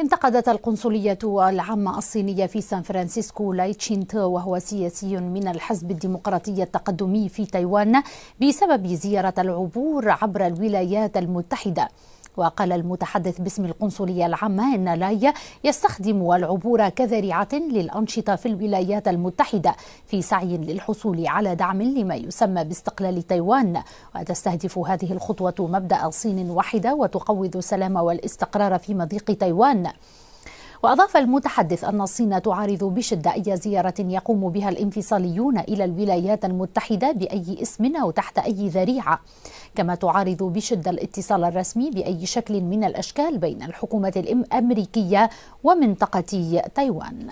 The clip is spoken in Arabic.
انتقدت القنصلية العامة الصينية في سان فرانسيسكو لاي تشين تو وهو سياسي من الحزب الديمقراطي التقدمي في تايوان بسبب زيارة العبور عبر الولايات المتحدة وقال المتحدث باسم القنصلية العامة أن لاي يستخدم العبور كذريعة للأنشطة في الولايات المتحدة في سعي للحصول على دعم لما يسمى باستقلال تايوان وتستهدف هذه الخطوة مبدأ صين واحدة وتقوض السلام والاستقرار في مضيق تايوان وأضاف المتحدث أن الصين تعارض بشدة أي زيارة يقوم بها الانفصاليون إلى الولايات المتحدة بأي اسم أو تحت أي ذريعة كما تعارض بشدة الاتصال الرسمي بأي شكل من الأشكال بين الحكومة الأمريكية ومنطقة تايوان